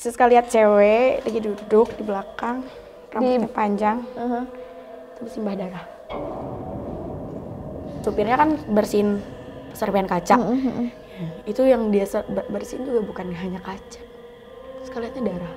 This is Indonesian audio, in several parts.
kali lihat cewek lagi duduk di belakang rambutnya di... panjang uh -huh. terus simbah darah supirnya kan bersihin serpian kaca uh -huh. itu yang dia bersihin juga bukan hanya kaca terus kelihatannya darah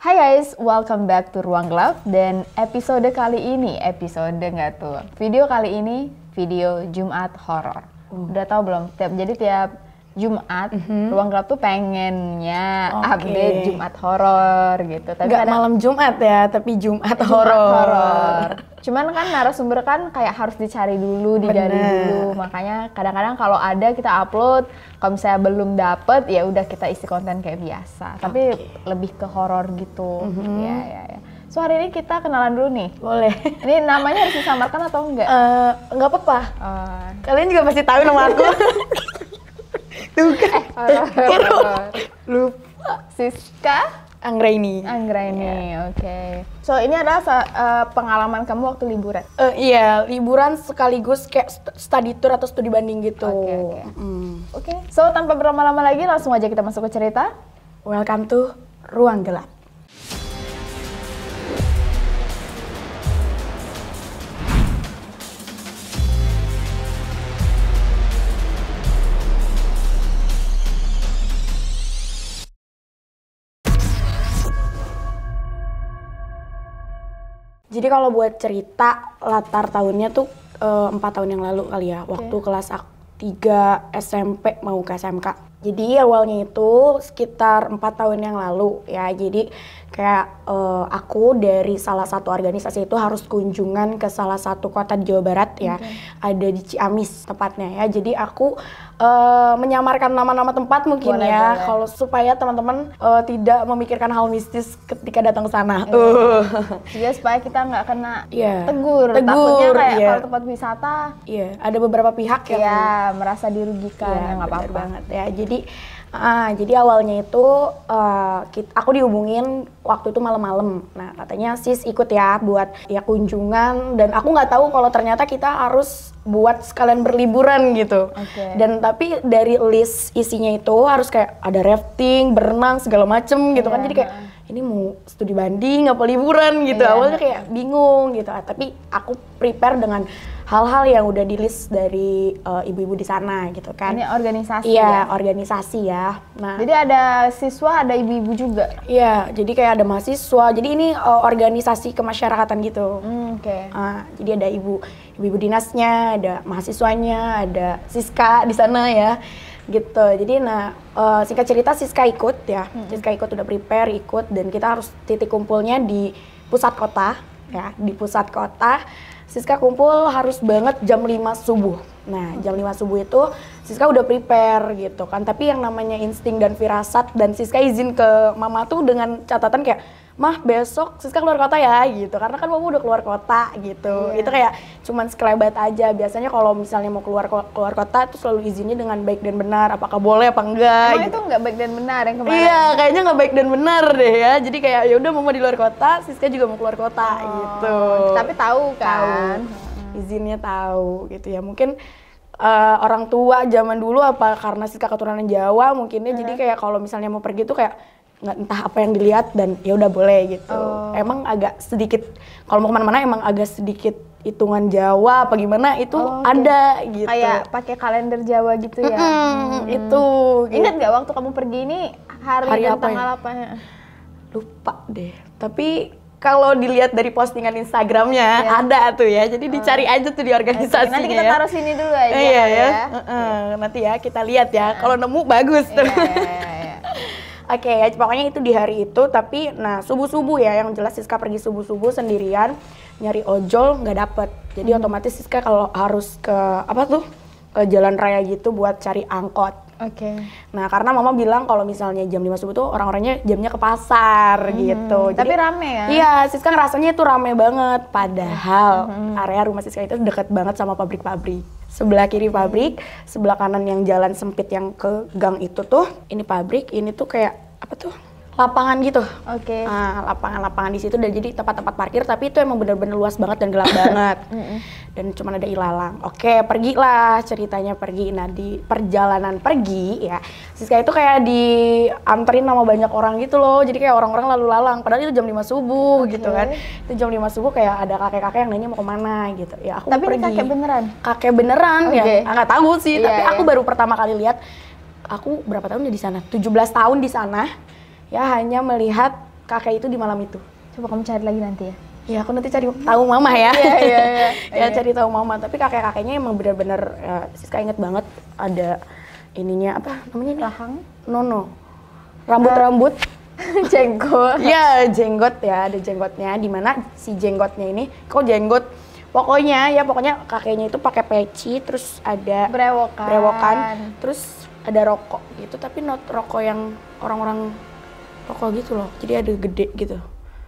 Hai guys, welcome back to Ruang Gelap dan episode kali ini, episode nggak tuh, video kali ini video Jumat horor. Uh. Udah tau belum? Tiap jadi tiap Jumat, mm-hmm. ruang gelap tuh pengennya okay. update Jumat horor gitu. Tapi Gak malam Jumat ya, tapi Jumat, Jumat horor. Cuman kan narasumber kan kayak harus dicari dulu, dicari dulu. Makanya kadang-kadang kalau ada kita upload, kalau misalnya belum dapet ya udah kita isi konten kayak biasa. Tapi okay. lebih ke horor gitu. Mm-hmm. Ya, ya, ya. So hari ini kita kenalan dulu nih. Boleh. Ini namanya harus disamarkan atau enggak? Uh, enggak apa-apa. Uh. Kalian juga pasti tahu nama aku. Tuh kan. Eh, Lupa. Siska. Anggraini. Anggraini, yeah. oke. Okay. So ini adalah uh, pengalaman kamu waktu liburan? Uh, iya, liburan sekaligus kayak study tour atau studi banding gitu. Oke, okay, oke. Okay. Mm. Oke, okay. so tanpa berlama-lama lagi langsung aja kita masuk ke cerita. Welcome to Ruang Gelap. Jadi kalau buat cerita latar tahunnya tuh eh, empat tahun yang lalu kali ya, waktu kelas tiga SMP mau ke SMK. Jadi awalnya itu sekitar empat tahun yang lalu ya. Jadi kayak uh, aku dari salah satu organisasi itu harus kunjungan ke salah satu kota di Jawa Barat ya. Okay. Ada di Ciamis tepatnya ya. Jadi aku uh, menyamarkan nama-nama tempat mungkin boleh, ya. Kalau supaya teman-teman uh, tidak memikirkan hal mistis ketika datang ke sana. Iya. Uh. supaya kita nggak kena yeah. tegur. Tegur. Takutnya kayak yeah. kalau tempat wisata. Iya. Yeah. Ada beberapa pihak yang yeah, merasa dirugikan. Yeah, ya, nggak apa-apa banget ya. Jadi jadi uh, jadi awalnya itu uh, eh, kita, aku dihubungin waktu itu malam-malam. Nah katanya sis ikut ya buat ya kunjungan dan aku nggak tahu kalau ternyata kita harus buat sekalian berliburan gitu. Okay. Dan tapi dari list isinya itu harus kayak ada rafting, berenang segala macem gitu yeah. kan. Iya, jadi kayak iya. ini mau studi banding apa liburan gitu. Yeah. Awalnya kayak bingung gitu. Ah, tapi aku prepare dengan hal-hal yang udah di list dari ibu eh, ibu-ibu di sana gitu kan. Ini organisasi Iya, ya? organisasi ya. Nah, jadi ada siswa, ada ibu-ibu juga. Iya, jadi kayak ada mahasiswa. Jadi ini uh, organisasi kemasyarakatan gitu. Hmm, Oke. Okay. Uh, jadi ada ibu ibu dinasnya, ada mahasiswanya, ada Siska di sana ya. Gitu. Jadi nah uh, singkat cerita Siska ikut ya. hmm Siska ikut udah prepare ikut dan kita harus titik kumpulnya di pusat kota ya, di pusat kota Siska kumpul harus banget jam 5 subuh Nah, jam 5 subuh itu Siska udah prepare gitu kan. Tapi yang namanya insting dan firasat dan Siska izin ke mama tuh dengan catatan kayak, "Mah, besok Siska keluar kota ya." gitu. Karena kan mama udah keluar kota gitu. Yeah. Itu kayak cuman sekelebat aja. Biasanya kalau misalnya mau keluar keluar kota tuh selalu izinnya dengan baik dan benar, apakah boleh apa enggak. Emang gitu. itu nggak baik dan benar yang kemarin. Iya, kayaknya nggak baik dan benar deh ya. Jadi kayak ya udah mama di luar kota, Siska juga mau keluar kota oh, gitu. Tapi tahu kan. Tahu izinnya tahu gitu ya mungkin uh, orang tua zaman dulu apa karena sikap keturunan Jawa mungkinnya uh-huh. jadi kayak kalau misalnya mau pergi tuh kayak nggak entah apa yang dilihat dan ya udah boleh gitu oh. emang agak sedikit kalau mau kemana-mana emang agak sedikit hitungan Jawa apa gimana itu oh, ada gitu kayak pakai kalender Jawa gitu ya mm -hmm. itu gitu. ingat nggak waktu kamu pergi ini hari, hari dan apa tanggal ya? apanya lupa deh tapi kalau dilihat dari postingan Instagramnya ya. ada tuh ya. Jadi oh. dicari aja tuh di organisasinya. Nanti kita ya. taruh sini dulu aja. Eh, iya ya. ya. Uh -uh. Nanti ya kita lihat ya. Iya. Kalau nemu bagus iya, tuh. Oke okay, ya, pokoknya itu di hari itu. Tapi nah subuh-subuh ya, yang jelas Siska pergi subuh-subuh sendirian, nyari ojol nggak dapet. Jadi hmm. otomatis Siska kalau harus ke apa tuh ke jalan raya gitu buat cari angkot. Oke. Okay. Nah, karena mama bilang kalau misalnya jam 5 subuh tuh orang-orangnya jamnya ke pasar hmm, gitu. Jadi, tapi rame ya? Iya, Siska ngerasanya itu rame banget. Padahal hmm, hmm, hmm. area rumah Siska itu deket banget sama pabrik-pabrik. Sebelah kiri pabrik, sebelah kanan yang jalan sempit yang ke gang itu tuh, ini pabrik, ini tuh kayak apa tuh? lapangan gitu. Oke. Okay. Nah, lapangan-lapangan di situ dan jadi tempat-tempat parkir tapi itu emang benar-benar luas banget dan gelap banget. dan cuma ada ilalang. Oke, pergilah ceritanya pergi. Nah, di perjalanan pergi ya, Siska itu kayak di anterin sama banyak orang gitu loh. Jadi kayak orang-orang lalu lalang padahal itu jam 5 subuh okay. gitu kan. Itu jam 5 subuh kayak ada kakek-kakek yang nanya mau kemana gitu. Ya, aku tapi pergi. Tapi kakek beneran. Kakek beneran okay. ya. Enggak ah, tahu sih, yeah, tapi yeah. aku iya. baru pertama kali lihat aku berapa tahun ya di sana? 17 tahun di sana ya hanya melihat kakek itu di malam itu. Coba kamu cari lagi nanti ya. Ya aku nanti cari tahu mama ya. Iya iya iya. iya ya iya. cari tahu mama. Tapi kakek-kakeknya emang benar-benar ya, Siska inget banget ada ininya apa namanya ini? Rahang? Nono. Rambut-rambut eh, jenggot. ya, jenggot ya, ada jenggotnya. Di mana si jenggotnya ini? Kok jenggot? Pokoknya ya pokoknya kakeknya itu pakai peci, terus ada brewokan. brewokan, terus ada rokok gitu, tapi not rokok yang orang-orang rokok gitu loh jadi ada gede gitu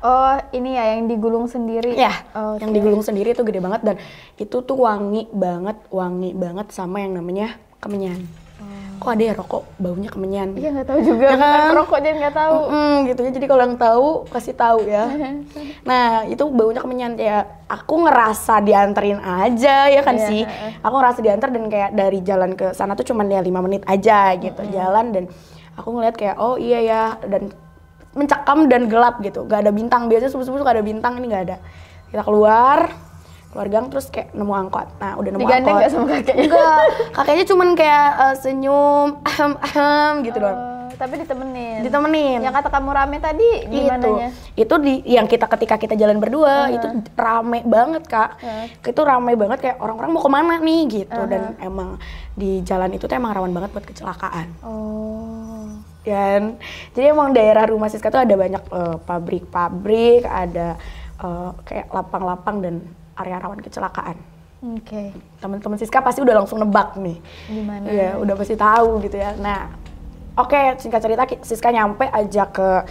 Oh, ini ya yang digulung sendiri. Ya, oh, okay. yang digulung sendiri itu gede banget dan itu tuh wangi banget, wangi banget sama yang namanya kemenyan. Hmm. Kok ada ya rokok baunya kemenyan? Iya nggak tahu juga. Ya kan? kan rokok jadi nggak tahu. Mm hmm gitu ya. Jadi kalau yang tahu kasih tahu ya. nah itu baunya kemenyan ya. Aku ngerasa dianterin aja ya kan yeah. sih. Aku ngerasa diantar dan kayak dari jalan ke sana tuh cuma ya lima menit aja gitu mm -hmm. jalan dan aku ngeliat kayak oh iya ya dan mencekam dan gelap gitu gak ada bintang biasanya subuh-subuh gak ada bintang ini gak ada kita keluar keluar gang terus kayak nemu angkot nah udah nemu Digandeng angkot gak sama kakeknya enggak kakeknya cuman kayak uh, senyum ahem ahem gitu uh, doang oh, tapi ditemenin ditemenin yang kata kamu rame tadi gimana itu itu di yang kita ketika kita jalan berdua uh -huh. itu rame banget kak uh -huh. itu rame banget kayak orang-orang mau kemana nih gitu uh -huh. dan emang di jalan itu tuh emang rawan banget buat kecelakaan oh kan. Jadi emang daerah rumah Siska tuh ada banyak eh, pabrik-pabrik, uh, ada uh, kayak lapang-lapang dan area rawan kecelakaan. Oke. Okay. Teman-teman Siska pasti udah langsung nebak nih. Gimana? Ya, udah pasti tahu gitu ya. Nah, oke okay, singkat cerita Siska nyampe aja ke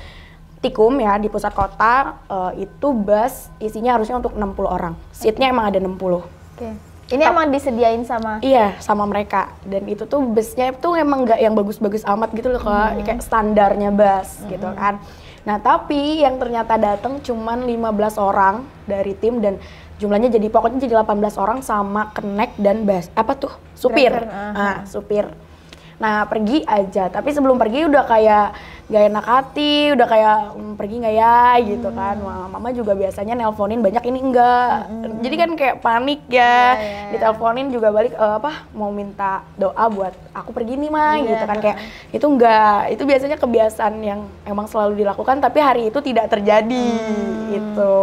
Tikum ya di pusat kota uh, itu bus isinya harusnya untuk 60 orang. Seatnya okay. emang ada 60. Oke. Okay. Ini emang disediain sama? Iya, sama mereka. Dan itu tuh busnya itu emang nggak yang bagus-bagus amat gitu loh, kok. Hmm. Kayak standarnya bus hmm. gitu kan. Nah, tapi yang ternyata datang cuman 15 orang dari tim dan jumlahnya jadi pokoknya jadi 18 orang sama kenek dan bus apa tuh? supir. Driver, ah, supir. Nah, pergi aja. Tapi sebelum pergi udah kayak gak enak hati udah kayak hmm, pergi nggak ya gitu hmm. kan mama juga biasanya nelponin banyak ini enggak hmm. jadi kan kayak panik ya yeah, yeah. Iya. ditelponin juga balik uh, apa mau minta doa buat aku pergi nih mah yeah. gitu kan iya. kayak itu enggak itu biasanya kebiasaan yang emang selalu dilakukan tapi hari itu tidak terjadi hmm. itu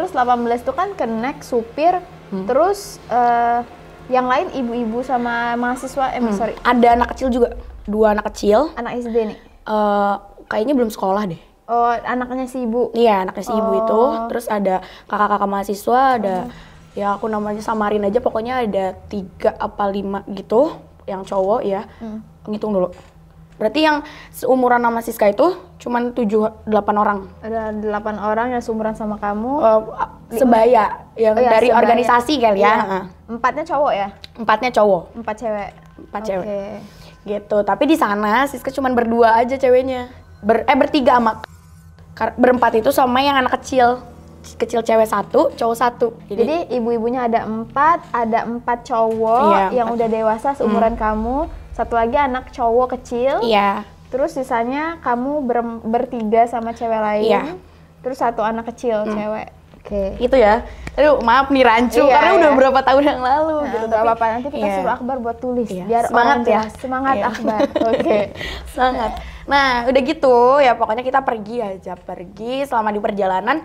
terus 18 itu kan kenek supir hmm. terus uh, yang lain ibu-ibu sama mahasiswa eh hmm. sorry ada anak kecil juga dua anak kecil anak SD nih uh, kayaknya belum sekolah deh. Oh, anaknya si ibu. Iya, anaknya si oh. ibu itu. Oh. Terus ada kakak-kakak mahasiswa, ada oh. ya aku namanya samarin aja pokoknya ada tiga apa lima gitu yang cowok ya. Hmm. Ngitung dulu. Berarti yang seumuran sama Siska itu cuma tujuh delapan orang. Ada 8 orang yang seumuran sama kamu. Uh, sebaya yang oh, iya, dari sebaya. organisasi kali ya. Iya. Empatnya cowok ya? Empatnya cowok. Empat cewek. Empat okay. cewek. Gitu. Tapi di sana Siska cuma berdua aja ceweknya ber eh bertiga sama berempat itu sama yang anak kecil kecil cewek satu cowok satu jadi, jadi ibu-ibunya ada empat ada empat cowok iya, yang udah dewasa seumuran hmm. kamu satu lagi anak cowok kecil iya terus sisanya kamu ber bertiga sama cewek lain iya. terus satu anak kecil hmm. cewek Okay. Itu ya. Aduh, maaf nih rancu iya, karena iya. udah berapa tahun yang lalu nah, gitu. Tapi apa-apa nanti kita iya. suruh Akbar buat tulis iya. biar semangat ya. ya. Semangat iya. Akbar. Oke. Okay. semangat. Nah, udah gitu ya pokoknya kita pergi aja, pergi selama di perjalanan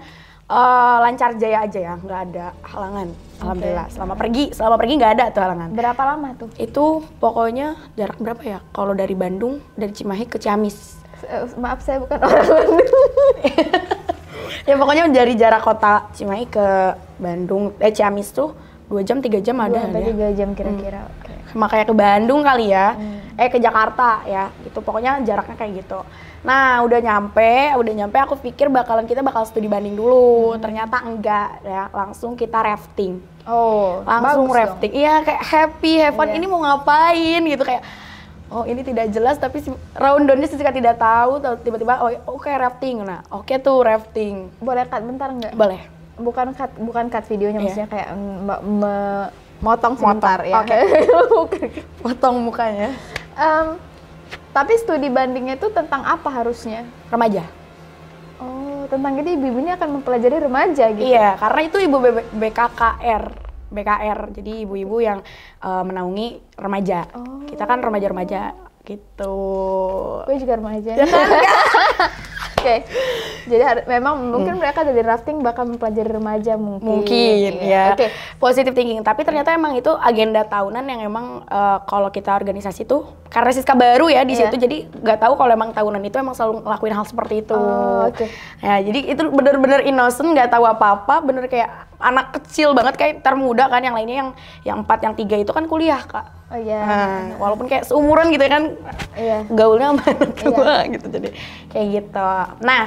uh, lancar jaya aja ya, nggak ada halangan. Alhamdulillah. Selama pergi, selama pergi nggak ada tuh halangan. Berapa lama tuh? Itu pokoknya jarak berapa ya? Kalau dari Bandung, dari Cimahi ke Ciamis. maaf saya bukan orang Bandung. ya pokoknya dari jarak kota Cimahi ke Bandung eh Ciamis tuh dua jam tiga jam ada kan ya tiga jam kira-kira hmm. okay. makanya ke Bandung kali ya hmm. eh ke Jakarta ya gitu pokoknya jaraknya kayak gitu nah udah nyampe udah nyampe aku pikir bakalan kita bakal studi banding dulu hmm. ternyata enggak ya langsung kita rafting oh langsung rafting iya kayak happy heaven yeah. ini mau ngapain gitu kayak oh ini tidak jelas tapi round downnya sih tidak tahu tiba-tiba oh oke oh, okay, rafting nah oke okay tuh rafting boleh cut bentar nggak boleh bukan cut bukan cut videonya yeah. maksudnya kayak me, me motong sebentar ya oke okay. potong mukanya um, tapi studi bandingnya itu tentang apa harusnya remaja oh tentang ini ibu ini akan mempelajari remaja gitu iya karena itu ibu BKKR BKR jadi ibu-ibu yang uh, menaungi remaja oh. kita kan oh. remaja-remaja gitu gue juga remaja ya kan? okay. jadi memang mungkin hmm. mereka dari rafting bakal mempelajari remaja mungkin mungkin ya, Yeah. oke okay. positive thinking tapi ternyata emang itu agenda tahunan yang emang uh, kalau kita organisasi tuh karena Siska baru ya di yeah. situ jadi nggak tahu kalau emang tahunan itu emang selalu ngelakuin hal seperti itu oh, oke okay. ya jadi itu bener-bener innocent nggak tahu apa-apa bener kayak anak kecil banget kayak termuda kan yang lainnya yang yang empat yang tiga itu kan kuliah kak Oh iya. Nah, walaupun kayak seumuran gitu ya kan. Iya. Yeah. Gaulnya sama iya. tua yeah. gitu jadi kayak gitu. Nah,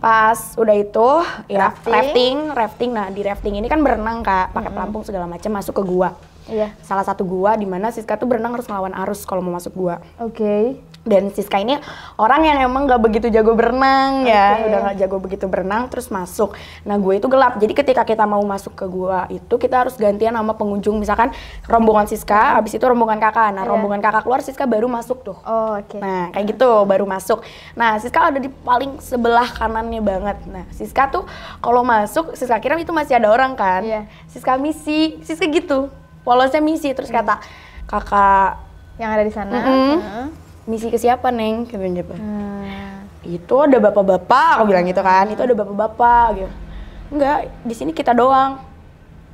pas udah itu ya rafting. rafting, Nah, di rafting ini kan berenang Kak, pakai mm -hmm. pelampung segala macam masuk ke gua. Iya. Salah satu gua di mana Siska tuh berenang harus ngelawan arus kalau mau masuk gua. Oke. Okay dan Siska ini orang yang emang gak begitu jago berenang ya udah gak jago begitu berenang terus masuk nah gue itu gelap jadi ketika kita mau masuk ke gua itu kita harus gantian sama pengunjung misalkan rombongan Siska abis itu rombongan kakak nah yeah. rombongan kakak keluar Siska baru masuk tuh oh, okay. nah kayak gitu baru masuk nah Siska ada di paling sebelah kanannya banget nah Siska tuh kalau masuk Siska kira itu masih ada orang kan yeah. Siska misi Siska gitu polosnya misi terus kata hmm. kakak yang ada di sana mm -hmm misi ke siapa neng ke siapa hmm. itu ada bapak-bapak aku bilang gitu kan itu ada bapak-bapak gitu enggak di sini kita doang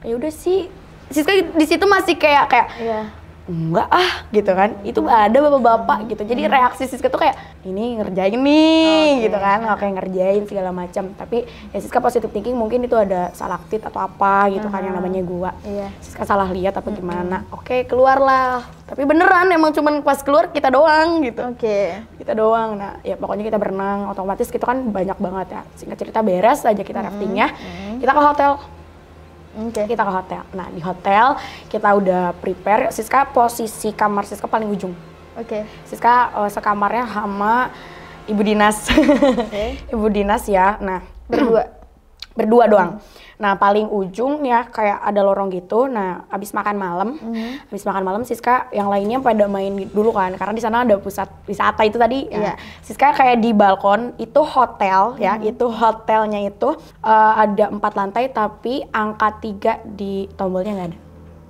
ya udah sih Siska di situ masih kayak kayak yeah enggak ah gitu kan itu ada bapak-bapak gitu jadi hmm. reaksi Siska tuh kayak ini ngerjain nih okay. gitu kan oke kayak ngerjain segala macam tapi ya Siska positive thinking mungkin itu ada salah aktif atau apa gitu uh -huh. kan yang hmm. namanya gua yeah. Siska salah lihat apa hmm. gimana oke keluarlah tapi beneran emang cuman pas keluar kita doang gitu oke okay. kita doang nah ya pokoknya kita berenang otomatis kita gitu kan banyak banget ya singkat cerita beres aja kita raftingnya -hmm. kita ke hotel Okay. Kita ke hotel. Nah di hotel kita udah prepare. Siska posisi kamar Siska paling ujung. Oke. Okay. Siska uh, sekamarnya sama ibu dinas. okay. ibu dinas ya. Nah berdua berdua doang. Nah, paling ujung ya kayak ada lorong gitu. Nah, abis makan malam, hmm abis makan malam Siska yang lainnya pada main dulu kan, karena di sana ada pusat wisata itu tadi. Yeah. Iya. Siska kayak di balkon itu hotel hmm ya, mm-hmm. itu hotelnya itu uh, ada empat lantai tapi angka tiga di tombolnya nggak ada.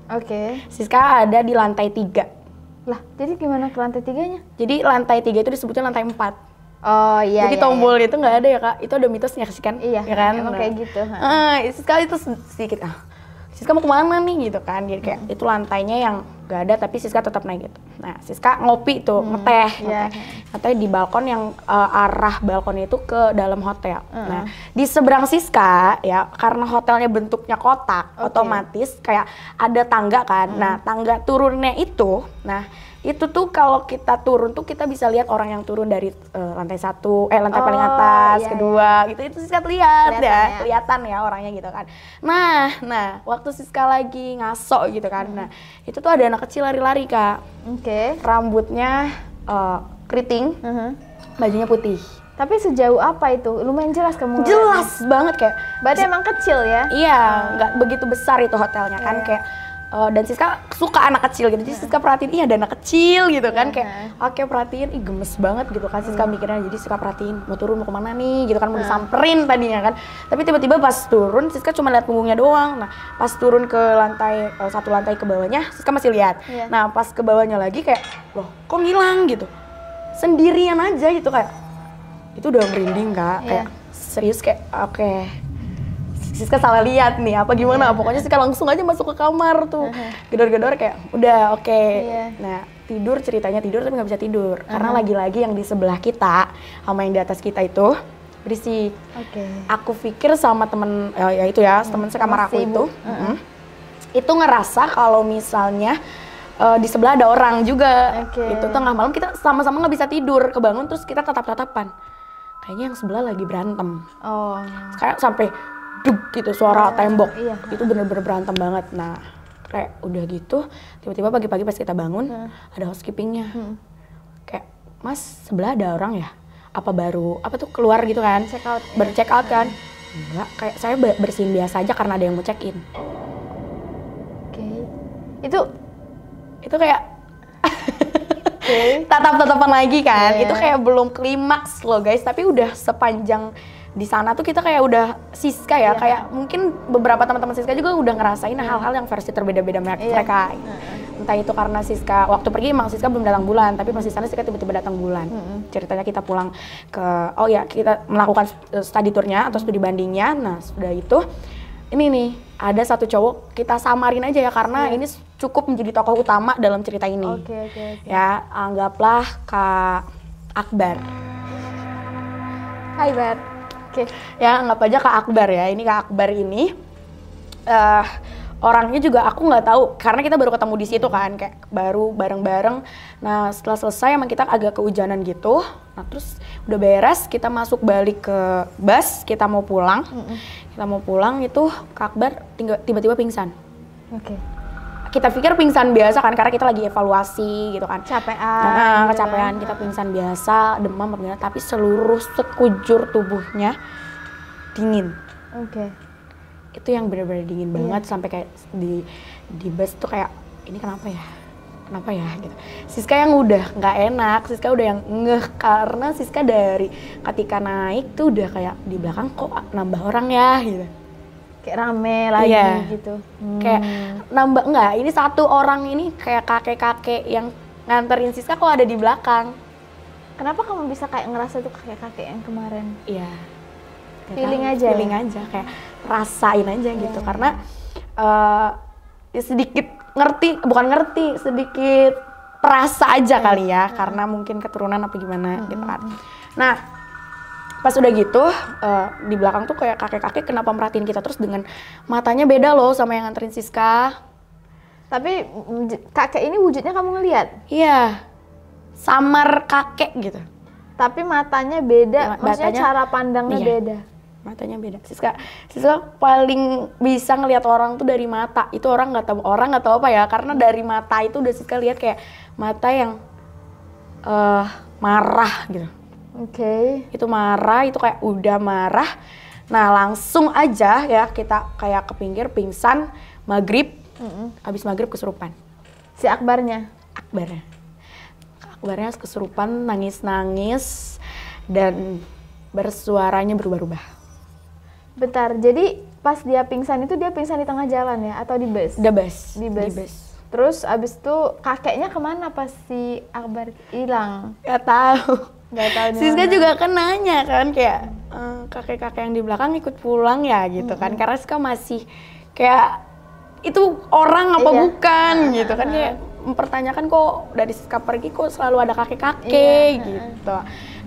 Oke. Okay. Siska ada di lantai tiga. Lah, jadi gimana ke lantai tiganya? Jadi lantai tiga itu disebutnya lantai empat. Oh iya. Jadi iya, tombol iya. itu nggak ada ya kak, itu ada mitosnya sih kan? Iya. Ya kan? Emang kayak gitu. Ah, sekali itu sedikit ah. Siska mau kemana nih gitu kan? Jadi kayak hmm. itu lantainya yang nggak ada tapi Siska tetap naik gitu. Nah Siska ngopi tuh hmm. ngeteh, yeah. ngeteh, iya. di balkon yang uh, arah balkon itu ke dalam hotel. Hmm. Nah di seberang Siska ya karena hotelnya bentuknya kotak, okay. otomatis kayak ada tangga kan. Nah, hmm. Nah tangga turunnya itu, nah itu tuh kalau kita turun tuh kita bisa lihat orang yang turun dari uh, lantai satu eh lantai oh, paling atas iya, kedua iya. gitu itu Siska lihat ya kelihatan ya orangnya gitu kan nah nah waktu Siska lagi ngaso gitu kan hmm. nah itu tuh ada anak kecil lari-lari kak oke okay. rambutnya uh, keriting uh mm-hmm. -huh. bajunya putih tapi sejauh apa itu? Lumayan jelas kamu. Jelas banget kayak. Berarti emang kecil ya? Iya, oh. nggak hmm. begitu besar itu hotelnya yeah. kan iya. kayak uh, dan Siska suka anak kecil gitu. Jadi iya. Siska perhatiin, iya ada anak kecil gitu kan. Iya. Kayak oke okay, perhatiin, ih gemes banget gitu kan Siska hmm. mikirnya. Jadi Siska perhatiin, mau turun mau kemana nih gitu kan, mau nah. disamperin tadinya kan. Tapi tiba-tiba pas turun, Siska cuma lihat punggungnya doang. Nah pas turun ke lantai, uh, satu lantai ke bawahnya, Siska masih lihat. Yeah. Nah pas ke bawahnya lagi kayak, loh kok ngilang gitu. Sendirian aja gitu kayak. Itu udah merinding kak, yeah. kayak serius kayak oke. Okay Siska salah lihat nih apa gimana yeah. pokoknya Siska langsung aja masuk ke kamar tuh gedor-gedor kayak udah oke okay. Iya. yeah. nah tidur ceritanya tidur tapi nggak bisa tidur uh-huh. karena lagi-lagi yang di sebelah kita sama yang di atas kita itu berisi Okay. Aku pikir sama temen ya, ya itu ya uh-huh. temen sekamar aku itu, uh-huh. Uh-huh, itu ngerasa kalau misalnya uh, di sebelah ada orang juga. Okay. Itu tengah malam kita sama-sama nggak bisa tidur, kebangun terus kita tetap tatapan Kayaknya yang sebelah lagi berantem. Oh. Sekarang sampai duk gitu suara iya, tembok iya. itu bener-bener berantem banget nah kayak udah gitu tiba-tiba pagi-pagi pas kita bangun hmm. ada housekeepingnya hmm. kayak mas sebelah ada orang ya apa baru apa tuh keluar gitu kan check out ya. bercheck out kan hmm. enggak kayak saya bersihin biasa aja karena ada yang mau check in oke okay. itu itu kayak okay. tatap tatapan lagi kan yeah. itu kayak belum klimaks loh guys tapi udah sepanjang di sana tuh kita kayak udah Siska ya, yeah. kayak mungkin beberapa teman-teman Siska juga udah ngerasain iya. hal-hal yang versi terbeda-beda iya. mereka. Yeah. Entah itu karena Siska waktu pergi emang Siska belum datang bulan, tapi pas di sana Siska tiba-tiba datang bulan. Mm -hmm. Ceritanya kita pulang ke oh ya kita melakukan eh, study tournya atau studi bandingnya. Nah sudah itu ini nih ada satu cowok kita samarin aja ya karena yeah. ini cukup menjadi tokoh utama dalam cerita ini. Oke okay, oke. Okay, okay. Ya anggaplah Kak Akbar. Hai Bar okay. ya nggak aja kak Akbar ya ini kak Akbar ini uh, orangnya juga aku nggak tahu karena kita baru ketemu di situ kan kayak baru bareng-bareng nah setelah selesai emang kita agak kehujanan gitu nah terus udah beres kita masuk balik ke bus kita mau pulang mm -hmm. kita mau pulang itu Kak Akbar tiba-tiba pingsan oke okay kita pikir pingsan biasa kan karena kita lagi evaluasi gitu kan kecapean nah, gitu ya. kecapean kita pingsan biasa demam apa tapi seluruh sekujur tubuhnya dingin oke okay. itu yang benar-benar dingin yeah. banget sampai kayak di di bus tuh kayak ini kenapa ya kenapa ya gitu Siska yang udah nggak enak Siska udah yang ngeh karena Siska dari ketika naik tuh udah kayak di belakang kok nambah orang ya gitu kayak rame lagi yeah. gitu hmm. kayak nambah enggak ini satu orang ini kayak kakek-kakek yang nganterin Siska kok ada di belakang kenapa kamu bisa kayak ngerasa tuh kakek-kakek yang kemarin iya yeah. feeling aja feeling aja kayak rasain aja yeah. gitu karena uh, ya sedikit ngerti bukan ngerti sedikit perasa aja iya. kali ya yeah. karena mungkin keturunan apa gimana mm -hmm. gitu kan nah pas udah gitu uh, di belakang tuh kayak kakek-kakek kenapa merhatiin kita terus dengan matanya beda loh sama yang nganterin Siska tapi kakek ini wujudnya kamu ngelihat iya samar kakek gitu tapi matanya beda ya, maksudnya cara pandangnya iya, beda matanya beda Siska Siska paling bisa ngelihat orang tuh dari mata itu orang nggak tahu orang nggak tahu apa ya karena dari mata itu udah Siska lihat kayak mata yang uh, marah gitu Oke. Okay. Itu marah, itu kayak udah marah. Nah langsung aja ya kita kayak ke pinggir pingsan maghrib, mm hmm abis maghrib kesurupan. Si Akbarnya? Akbarnya. Akbarnya kesurupan, nangis-nangis dan bersuaranya berubah-ubah. Bentar, jadi pas dia pingsan itu dia pingsan di tengah jalan ya atau di bus? Di bus. Di bus. Di bus. Terus abis itu kakeknya kemana pas si Akbar hilang? Gak tahu Gak tahu Siska juga kan nanya kan kayak eh, kakek-kakek uh, yang di belakang ikut pulang ya gitu hmm. kan karena Siska masih kayak itu orang apa iya. bukan gitu kan kayak mempertanyakan kok dari Siska pergi kok selalu ada kakek-kakek iya. gitu.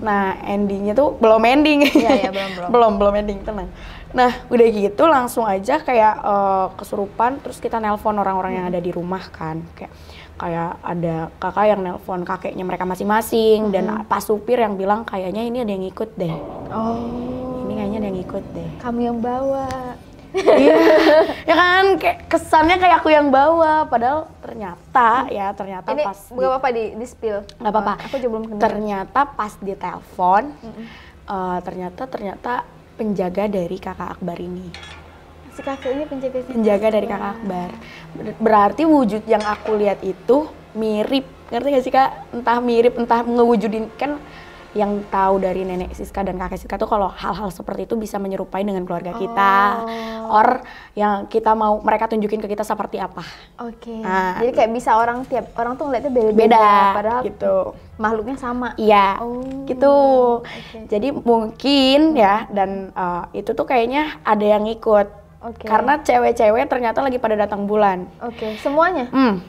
Nah, endingnya tuh belum ending. Iya, iya belum belum. belum belum ending, tenang. Nah, udah gitu langsung aja kayak uh, kesurupan terus kita nelpon orang-orang hmm. yang ada di rumah kan kayak kayak ada kakak yang nelpon kakeknya mereka masing-masing hmm. dan mm-hmm. pas supir yang bilang kayaknya ini ada yang ikut deh. Oh. Ini kayaknya ada yang ikut deh. Kamu yang bawa. Iya. ya kan kayak kesannya kayak aku yang bawa padahal ternyata hmm. ya ternyata ini pas Ini apa-apa di, di spill. Enggak apa-apa. Oh, aku juga belum kenal. Ternyata pas di telepon hmm. uh, ternyata ternyata penjaga dari kakak Akbar ini si kakek ini penjaga penjaga dari Kakak Akbar. Berarti wujud yang aku lihat itu mirip. Ngerti gak sih Kak? Entah mirip, entah ngewujudin kan yang tahu dari nenek Siska dan kakek Siska tuh kalau hal-hal seperti itu bisa menyerupai dengan keluarga kita oh. or yang kita mau mereka tunjukin ke kita seperti apa. Oke. Okay. Nah, Jadi kayak bisa orang tiap orang tuh ngeliatnya beda-beda beda, padahal gitu. makhluknya sama. Iya. Oh. Gitu. Okay. Jadi mungkin ya dan uh, itu tuh kayaknya ada yang ikut Okay. Karena cewek-cewek ternyata lagi pada datang bulan. Oke, okay. semuanya. Hmm.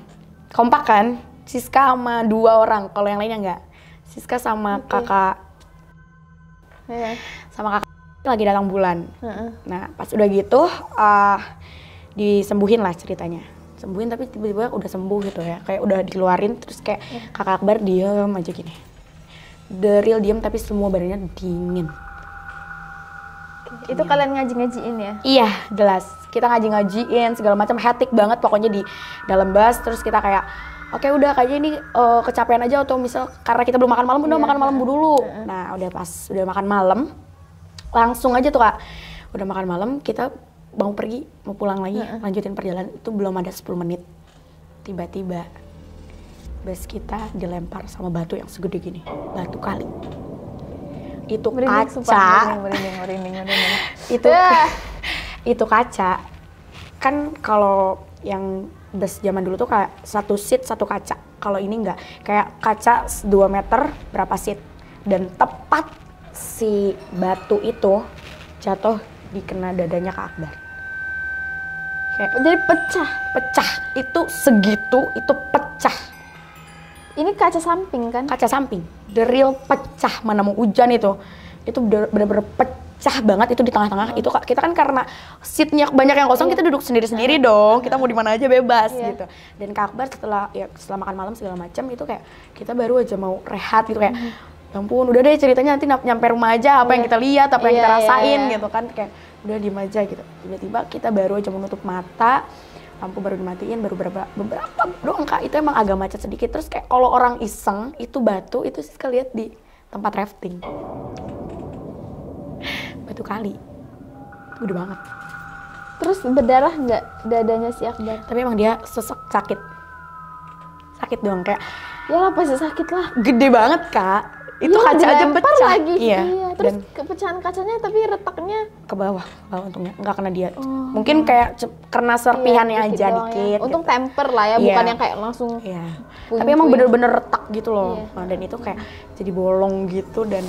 Kompak kan? Siska sama dua orang, kalau yang lainnya enggak. Siska sama okay. kakak. Yeah. Kan? Sama kakak lagi datang bulan. Uh -uh. Nah, pas udah gitu uh, disembuhin lah ceritanya. Sembuhin tapi tiba-tiba udah sembuh gitu ya. Kayak udah dikeluarin terus kayak yeah. kakak Akbar diem aja gini. The real diem tapi semua badannya dingin itu kalian ngaji-ngajiin ya? Iya, jelas. Kita ngaji-ngajiin segala macam hektik banget pokoknya di dalam bus terus kita kayak Oke okay, udah kayaknya ini uh, kecapean aja atau misal karena kita belum makan malam udah yeah. makan malam dulu. Nah udah pas udah makan malam langsung aja tuh kak udah makan malam kita mau pergi mau pulang lagi yeah. lanjutin perjalanan itu belum ada 10 menit tiba-tiba bus kita dilempar sama batu yang segede gini batu kali itu merinding, kaca sumpah, merinding, merinding, merinding, itu itu kaca kan kalau yang bus zaman dulu tuh kayak satu seat satu kaca kalau ini enggak kayak kaca 2 meter berapa seat dan tepat si batu itu jatuh dikena dadanya ke Akbar kayak jadi pecah pecah itu segitu itu pecah ini kaca samping kan kaca samping the real pecah mana mau hujan itu itu bener-bener pecah banget itu di tengah-tengah oh. itu kita kan karena seatnya banyak yang kosong yeah. kita duduk sendiri-sendiri yeah. dong kita mau di mana aja bebas yeah. gitu dan Kak setelah ya setelah makan malam segala macam itu kayak kita baru aja mau rehat gitu kayak mm-hmm. Ya ampun udah deh ceritanya nanti nyampe rumah aja apa yeah. yang iya. kita lihat apa yeah, yang iya, kita iya, rasain yeah, gitu kan kayak udah diem aja gitu tiba-tiba kita baru aja menutup mata lampu baru dimatiin baru berapa beberapa doang kak itu emang agak macet sedikit terus kayak kalau orang iseng itu batu itu sih lihat di tempat rafting batu kali udah banget terus berdarah nggak dadanya si Akbar tapi emang dia sesek sakit sakit doang kayak ya lah pasti sakit lah gede banget kak itu ya, kaca aja pecah lagi. Iya. iya terus Dan kepecahan kacanya tapi retaknya ke bawah oh, untungnya nggak kena dia oh. mungkin kayak kena iya, serpihannya iya, aja ya. dikit ya. untung gitu. temper lah ya yeah. bukan iya. yang kayak langsung yeah. tapi emang ya. bener-bener retak gitu loh iya. nah, dan itu kayak jadi bolong gitu dan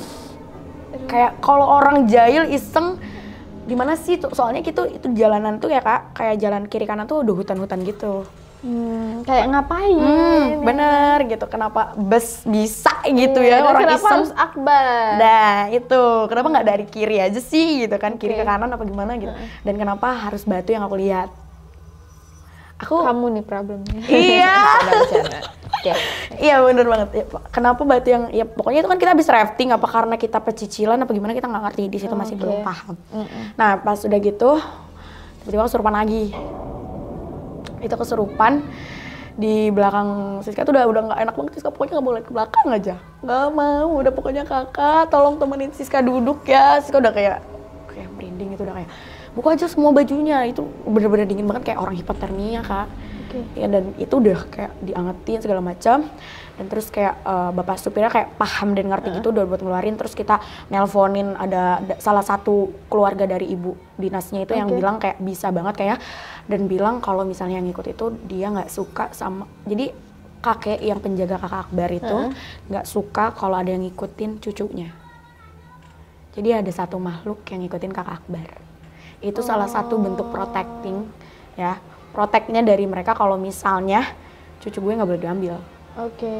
kayak kalau orang jahil iseng gimana sih soalnya gitu itu jalanan tuh ya kak kayak jalan kiri kanan tuh udah hutan-hutan gitu Hmm, kayak ngapain? Hmm, bener gitu. Kenapa bus bisa gitu ya? iya, ya? Orang kenapa harus akbar? Nah itu kenapa nggak dari kiri aja sih gitu kan? Okay. Kiri ke kanan apa gimana gitu? Hmm. Dan kenapa harus batu yang aku lihat? Aku kamu nih problemnya. Iya. Iya bener banget. Ya, kenapa batu yang ya pokoknya itu kan kita habis rafting apa karena kita pecicilan apa gimana kita nggak ngerti di situ oh, masih belum paham. Mm -mm. Nah pas sudah gitu tiba-tiba surpan lagi itu kesurupan di belakang Siska tuh udah udah nggak enak banget Siska pokoknya nggak boleh ke belakang aja nggak mau udah pokoknya kakak tolong temenin Siska duduk ya Siska udah kayak kayak merinding itu udah kayak buka aja semua bajunya itu bener-bener dingin banget kayak orang hipotermia kak okay. ya dan itu udah kayak diangetin segala macam dan terus kayak uh, bapak supirnya kayak paham dan ngerti uh. gitu udah buat ngeluarin terus kita nelponin ada, salah satu keluarga dari ibu dinasnya itu okay. yang bilang kayak bisa banget kayak dan bilang kalau misalnya yang ikut itu dia nggak suka sama jadi kakek yang penjaga kakak Akbar itu nggak uh. suka kalau ada yang ngikutin cucunya jadi ada satu makhluk yang ngikutin kakak Akbar itu oh. salah satu bentuk oh. protecting ya proteknya dari mereka kalau misalnya cucu gue nggak boleh diambil Oke. Okay.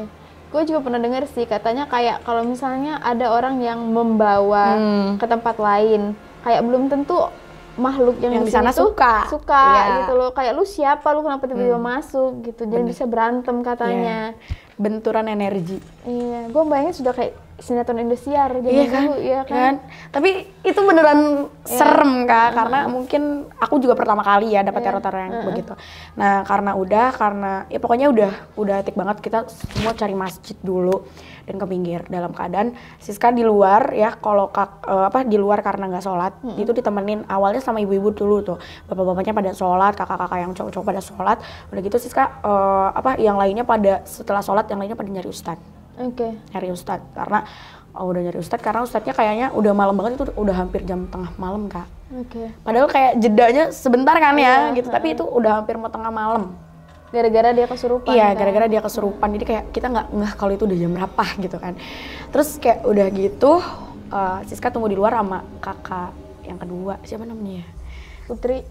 Gue juga pernah dengar sih katanya kayak kalau misalnya ada orang yang membawa hmm. ke tempat lain, kayak belum tentu makhluk yang, yang di sana suka suka yeah. gitu loh kayak lu siapa lu kenapa tiba-tiba hmm. masuk gitu jadi Bener. bisa berantem katanya Yeah. benturan energi iya gue bayangin sudah kayak sinetron Indosiar jadi iya kan? ya kan? kan tapi itu beneran yeah. serem kak uh-huh. karena mungkin aku juga pertama kali ya dapat yeah. teror yang uh-huh. begitu nah karena udah karena ya pokoknya udah udah etik banget kita semua cari masjid dulu dan ke pinggir dalam keadaan Siska di luar ya kalau kak uh, apa di luar karena nggak sholat mm-hmm. itu ditemenin awalnya sama ibu-ibu dulu tuh bapak-bapaknya pada sholat kakak-kakak yang cowok-cowok pada sholat udah gitu Siska uh, apa yang lainnya pada setelah sholat yang lainnya pada nyari ustadz okay. nyari ustad karena oh, udah nyari Ustad, karena Ustadnya kayaknya udah malam banget itu udah hampir jam tengah malam kak okay. padahal kayak jedanya sebentar kan ya yeah, gitu tapi itu udah hampir mau tengah malam gara-gara dia kesurupan iya kan? gara-gara dia kesurupan jadi kayak kita nggak nggak kalau itu udah jam berapa gitu kan terus kayak udah gitu uh, Siska tunggu di luar sama kakak yang kedua siapa namanya ya Putri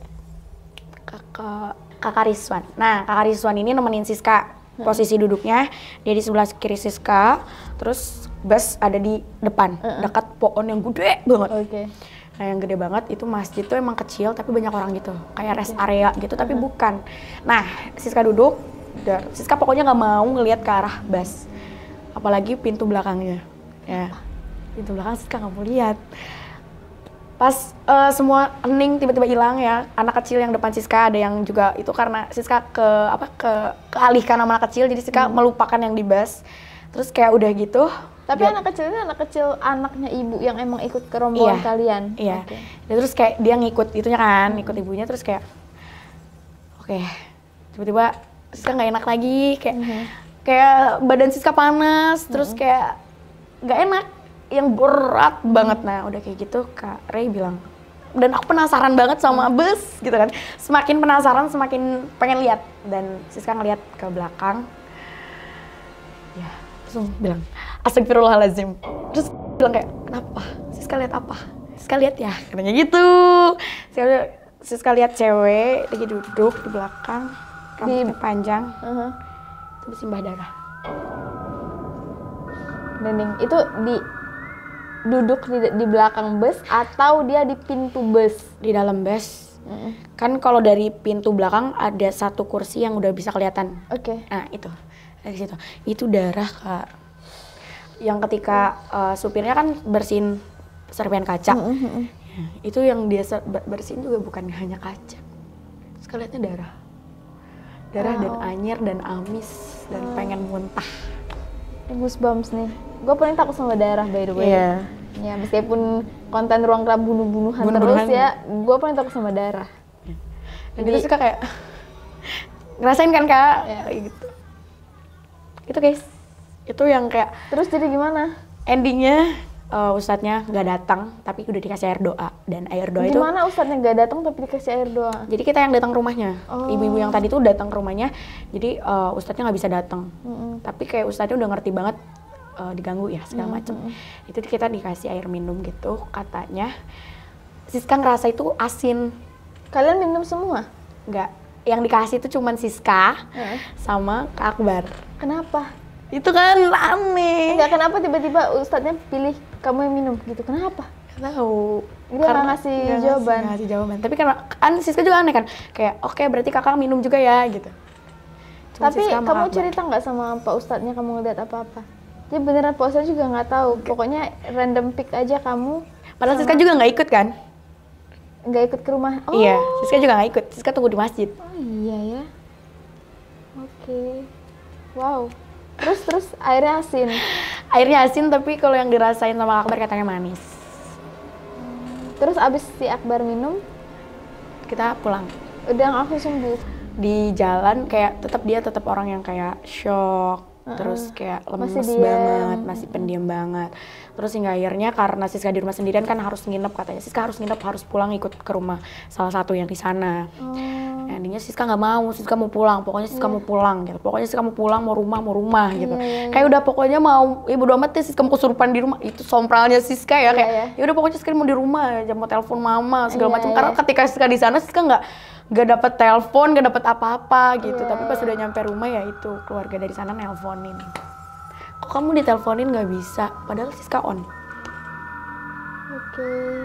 kakak kakak Rizwan nah kakak Rizwan ini nemenin Siska Hmm. posisi duduknya dia di sebelah kiri Siska terus bus ada di depan hmm. dekat pohon yang gede banget okay. nah yang gede banget itu masjid tuh emang kecil tapi banyak orang gitu kayak rest area gitu tapi hmm. bukan nah Siska duduk dan Siska pokoknya nggak mau ngelihat ke arah bus apalagi pintu belakangnya ya pintu belakang Siska nggak mau lihat pas uh, semua ening tiba-tiba hilang ya anak kecil yang depan Siska ada yang juga itu karena Siska ke apa ke kealihkan sama anak kecil jadi Siska hmm. melupakan yang di bus terus kayak udah gitu tapi anak kecilnya anak kecil anaknya ibu yang emang ikut ke rombongan iya, kalian iya okay. dan terus kayak dia ngikut itunya kan hmm. ikut ibunya terus kayak oke okay, tiba-tiba Siska nggak enak lagi kayak hmm. kayak badan Siska panas hmm. terus mhm. kayak nggak enak yang berat banget nah udah kayak gitu kak Ray bilang dan aku penasaran banget sama bus gitu kan semakin penasaran semakin pengen lihat dan Siska ngeliat ke belakang ya langsung bilang halazim terus bilang kayak kenapa Siska lihat apa Siska lihat ya katanya gitu Siska, Siska lihat cewek lagi duduk di belakang di panjang uh -huh. terus simbah darah Dinding itu di duduk di, di belakang bus atau dia di pintu bus? Di dalam bus. Mm. Kan kalau dari pintu belakang ada satu kursi yang udah bisa kelihatan. Oke. Okay. Nah, itu. Dari situ. Itu darah, Kak. Yang ketika uh, supirnya kan bersihin serpihan kaca. Mm -hmm. Ya, itu yang dia bersihin juga bukan hanya kaca. Sekaliannya darah. Darah wow. dan anyir dan amis dan pengen muntah goosebumps nih gue paling takut sama darah by the way yeah. ya meskipun konten ruang kerap bunuh-bunuhan bunuh terus ya gue paling takut sama darah. yeah. dan Jadi, kita suka kayak ngerasain kan kak yeah. gitu itu guys itu yang kayak terus jadi gimana endingnya uh, ustadznya nggak datang tapi udah dikasih air doa dan air doa Gimana itu Gimana ustadznya nggak datang tapi dikasih air doa? Jadi kita yang datang rumahnya. Oh. Ibu-ibu oh. yang tadi tuh datang ke rumahnya. Jadi uh, ustadznya nggak bisa datang. Mm -hmm. Tapi kayak ustadznya udah ngerti banget uh, diganggu ya segala macem. Mm -hmm. Itu kita dikasih air minum gitu katanya. Siska ngerasa itu asin. Kalian minum semua? nggak Yang dikasih itu cuman Siska -hmm. sama Kak Akbar. Kenapa? itu kan aneh nggak kenapa tiba-tiba ustadznya pilih kamu yang minum gitu kenapa tahu dia karena ngasih gak jawaban ngasih, ngasih jawaban tapi kan an Siska juga aneh kan kayak oke okay, berarti kakak minum juga ya gitu Cuma tapi Siska kamu maaf, cerita nggak sama pak ustadznya kamu ngeliat apa apa dia beneran pak juga nggak tahu pokoknya random pick aja kamu padahal Siska juga nggak ikut kan nggak ikut ke rumah iya, oh. iya Siska juga nggak ikut Siska tunggu di masjid oh iya ya oke okay. wow terus terus airnya asin airnya asin tapi kalau yang dirasain sama akbar katanya manis terus abis si akbar minum kita pulang udah aku sembuh di jalan kayak tetap dia tetap orang yang kayak shock uh -uh. terus kayak lemes masih banget masih pendiam banget terus hingga akhirnya karena Siska di rumah sendirian kan harus nginep katanya Siska harus nginep harus pulang ikut ke rumah salah satu yang di sana oh. endingnya Siska nggak mau Siska mau pulang pokoknya Siska yeah. mau pulang gitu pokoknya Siska mau pulang mau rumah mau rumah iya, gitu yeah. Iya. kayak udah pokoknya mau ibu doa mati Siska mau kesurupan di rumah itu sompralnya Siska ya iya, kayak yeah, ya udah pokoknya Siska mau di rumah aja mau telepon mama segala yeah, macam yeah. karena ketika Siska di sana Siska nggak gak dapet telepon, gak dapet apa-apa gitu. Tapi pas udah nyampe rumah ya itu keluarga dari sana nelponin kok kamu diteleponin nggak bisa padahal Siska on oke okay.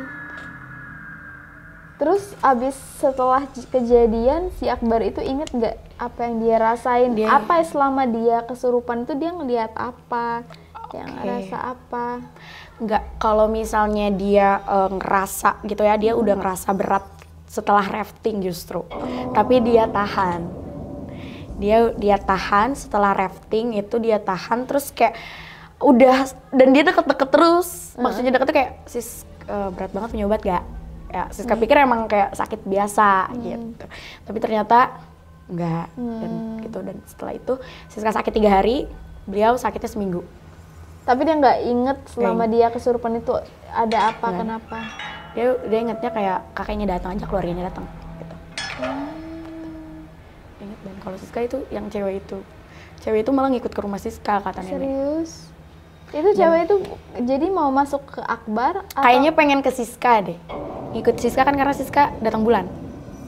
terus abis setelah kejadian si Akbar itu inget nggak apa yang dia rasain dia... apa selama dia kesurupan itu dia ngeliat apa okay. yang ngerasa apa nggak kalau misalnya dia uh, ngerasa gitu ya dia hmm. udah ngerasa berat setelah rafting justru oh. tapi dia tahan dia dia tahan setelah rafting itu dia tahan terus kayak udah dan dia deket-deket terus uh maksudnya deket tuh kayak sis uh, berat banget punya obat gak ya sis hmm. pikir emang kayak sakit biasa hmm. gitu tapi ternyata enggak hmm. dan gitu dan setelah itu Siska sakit tiga hari beliau sakitnya seminggu tapi dia nggak inget selama gak. dia kesurupan itu ada apa gak. kenapa dia dia ingetnya kayak kakaknya datang aja keluarganya datang gitu. Hmm kalau Siska itu yang cewek itu cewek itu malah ngikut ke rumah Siska kata nenek serius itu iya. cewek itu jadi mau masuk ke Akbar kayaknya pengen ke Siska deh Ikut Siska kan karena Siska datang bulan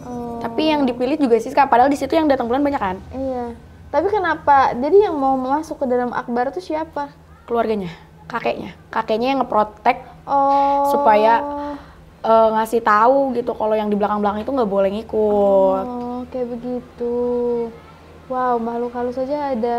oh. tapi yang dipilih juga Siska padahal di situ yang datang bulan banyak kan iya tapi kenapa jadi yang mau masuk ke dalam Akbar itu siapa keluarganya kakeknya kakeknya yang ngeprotek oh. supaya uh, ngasih tahu gitu kalau yang di belakang-belakang itu nggak boleh ngikut. Oh, kayak begitu. Wow, makhluk halus saja ada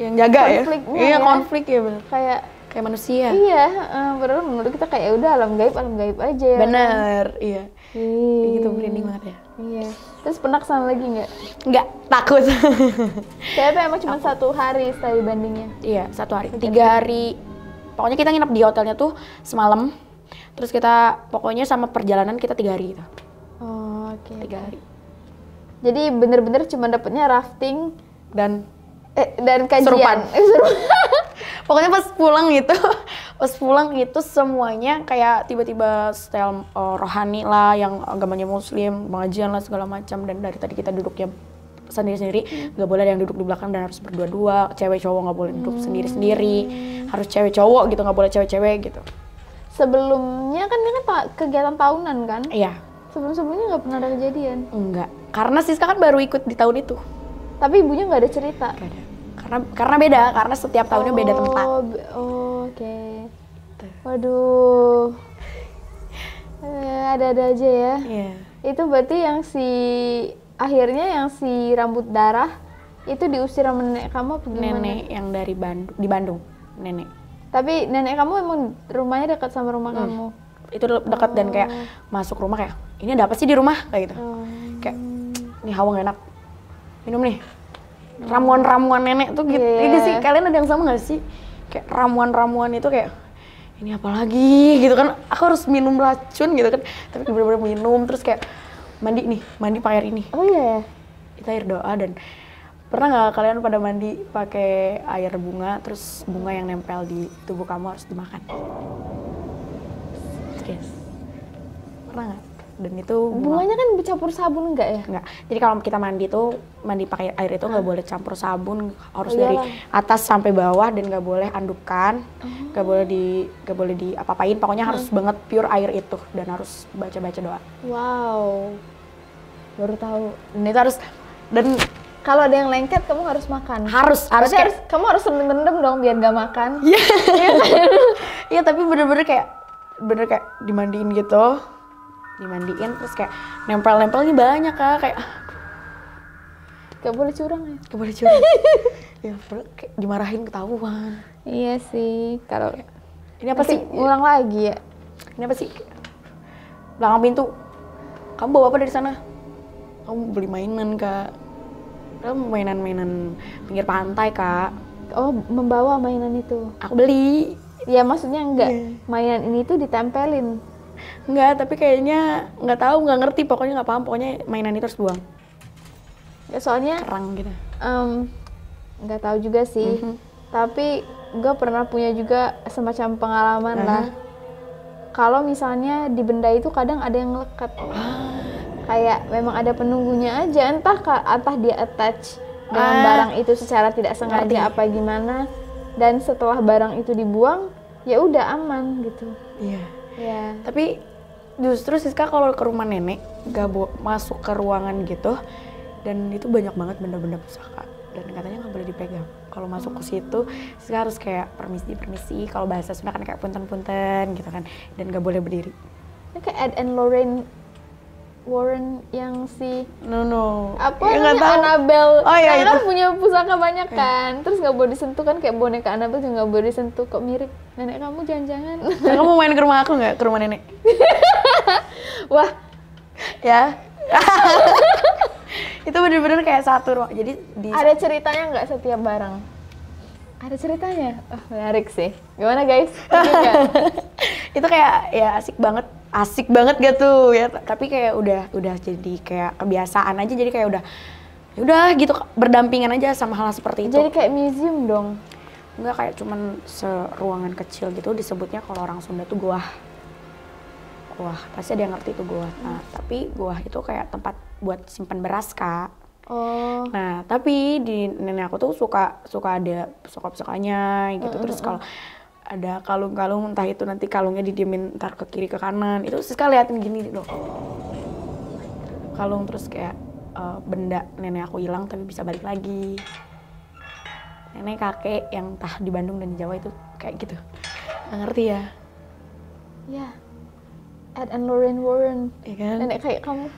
yang jaga ya. Iya, ya. konflik ya benar. Kayak kayak manusia. Iya, uh, padahal menurut kita kayak ya udah alam gaib, alam gaib aja ya. Bener, kan? iya. Hmm. gitu merinding banget ya. Iya. Terus pernah kesana lagi nggak? Nggak, takut. Saya pengen emang cuma satu hari stay bandingnya. Iya, satu hari. Tiga hari. Pokoknya kita nginep di hotelnya tuh semalam, terus kita pokoknya sama perjalanan kita tiga hari gitu oh, oke okay, tiga hari jadi bener-bener cuma dapetnya rafting dan eh, dan kajian serupan. pokoknya pas pulang itu pas pulang itu semuanya kayak tiba-tiba style uh, oh, rohani lah yang agamanya muslim pengajian lah segala macam dan dari tadi kita duduknya sendiri-sendiri hmm. nggak -sendiri, boleh ada yang duduk di belakang dan harus berdua-dua cewek cowok nggak boleh duduk hmm. sendiri-sendiri hmm. harus cewek cowok gitu nggak boleh cewek-cewek gitu sebelumnya kan ini kan kegiatan tahunan kan? Iya. Sebelum-sebelumnya nggak pernah ada kejadian? Enggak. Karena Siska kan baru ikut di tahun itu. Tapi ibunya nggak ada cerita? Gak ada. Karena, karena beda, karena setiap tahunnya oh, beda tempat. Oh, oke. Okay. Gitu. Waduh. Eh, ada-ada aja ya. Iya. Itu berarti yang si akhirnya yang si rambut darah itu diusir sama nenek kamu apa Nenek yang dari Bandung, di Bandung, nenek tapi nenek kamu emang rumahnya dekat sama rumah hmm. kamu. Itu dekat oh. dan kayak oh. masuk rumah kayak ini ada apa sih di rumah kayak gitu. Oh. Kayak nih hawa enak. Minum nih. Ramuan-ramuan nenek tuh gitu. Yeah. Ini sih iya. kalian ada yang sama gak sih? Kayak ramuan-ramuan itu kayak ini apa lagi gitu kan aku harus minum racun gitu kan tapi bener-bener minum terus kayak mandi nih mandi pakai ini oh iya yeah. itu air doa dan pernah nggak kalian pada mandi pakai air bunga terus bunga yang nempel di tubuh kamu harus dimakan yes. pernah nggak dan itu bunga. bunganya kan bercampur sabun enggak ya enggak jadi kalau kita mandi tuh mandi pakai air itu nggak boleh campur sabun harus oh, dari atas sampai bawah dan nggak boleh andukan nggak oh. boleh di nggak boleh di apa-apain pokoknya harus hmm. banget pure air itu dan harus baca-baca doa wow baru tahu dan itu harus dan kalau ada yang lengket kamu harus makan harus harus, harus kamu harus rendem dong biar gak makan iya iya, kan? iya tapi bener-bener kayak bener kayak dimandiin gitu dimandiin terus kayak nempel-nempel ini banyak kak kayak Gak boleh curang ya? Gak boleh curang. ya, kayak dimarahin ketahuan. Iya sih, kalau ini apa sih? Ulang lagi ya. Ini apa sih? Belakang pintu. Kamu bawa apa dari sana? Kamu beli mainan, Kak mainan-mainan pinggir pantai kak oh membawa mainan itu aku beli ya maksudnya enggak yeah. mainan ini tuh ditempelin enggak tapi kayaknya nggak tahu nggak ngerti pokoknya nggak paham pokoknya mainan itu harus buang ya soalnya kerang gitu um, nggak tahu juga sih mm -hmm. tapi gue pernah punya juga semacam pengalaman uh -huh. lah mhm. kalau misalnya di benda itu kadang ada yang lekat oh kayak memang ada penunggunya aja entah entah dia attach dengan ah, barang itu secara tidak sengaja apa gimana dan setelah barang itu dibuang ya udah aman gitu iya yeah. tapi justru Siska kalau ke rumah nenek gak masuk ke ruangan gitu dan itu banyak banget benda-benda pusaka dan katanya nggak boleh dipegang kalau masuk ke situ Siska harus kayak permisi permisi kalau bahasa Sunda kan kayak punten punten gitu kan dan gak boleh berdiri ini kayak Ed and Lorraine Warren yang si no no apa ya, namanya Annabelle oh, iya, itu. punya pusaka banyak kan terus nggak boleh disentuh kan kayak boneka Annabelle juga nggak boleh disentuh kok mirip nenek kamu jangan-jangan nah, kamu main ke rumah aku nggak ke rumah nenek wah ya itu bener-bener kayak satu ruang jadi di ada ceritanya nggak setiap barang ada ceritanya oh, menarik sih gimana guys itu kayak ya asik banget asik banget gak tuh ya tapi kayak udah udah jadi kayak kebiasaan aja jadi kayak udah ya udah gitu berdampingan aja sama hal seperti itu jadi kayak museum dong nggak kayak cuman seruangan kecil gitu disebutnya kalau orang Sunda tuh gua wah pasti ada yang ngerti tuh gua nah hmm. tapi gua itu kayak tempat buat simpan beras kak Oh. Nah, tapi di nenek aku tuh suka suka ada suka sukanya gitu. uh, Terus kalau ada kalung-kalung entah itu nanti kalungnya didiemin ntar ke kiri ke kanan itu Siska liatin gini loh gitu. kalung terus kayak uh, benda nenek aku hilang tapi bisa balik lagi nenek kakek yang entah di Bandung dan di Jawa itu kayak gitu nggak ngerti ya ya yeah. Ed and Lorraine Warren ya kan? nenek kayak kamu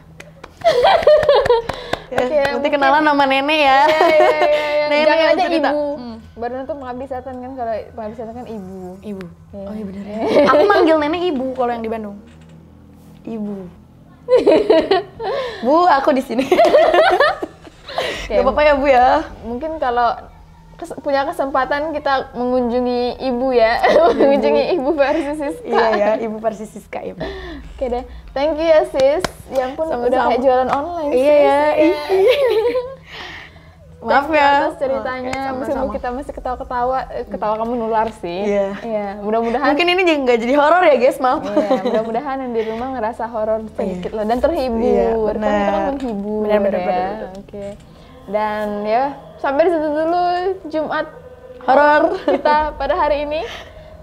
ya, okay, nanti mungkin. kenalan nama ya. nenek ya, ya, ya, ya, ya. nenek jangan aja cerita. ibu baru tuh pengabdi setan kan kalau pengabdi setan kan ibu ibu yeah. oh iya benar ya aku manggil nenek ibu kalau yang di Bandung ibu bu aku di sini okay. gak apa-apa ya bu ya mungkin kalau kes punya kesempatan kita mengunjungi ibu ya mengunjungi ibu versi Siska iya ya ibu versi Siska ya oke deh thank you ya sis yang pun Sama -sama. udah kayak jualan online iya ya iya maaf ya ceritanya oh, Sama-sama. kita masih ketawa-ketawa eh, ketawa kamu nular sih iya yeah. yeah. mudah-mudahan mungkin ini nggak jadi horor ya guys maaf yeah, mudah-mudahan yang di rumah ngerasa horor iya. sedikit yeah. loh. dan terhibur yeah, karena kita kan menghibur benar, benar, ya oke okay. dan ya sampai disitu dulu Jumat horor kita pada hari ini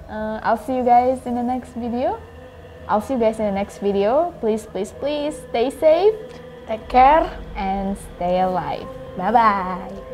uh, I'll see you guys in the next video I'll see you guys in the next video please please please stay safe take care and stay alive 拜拜。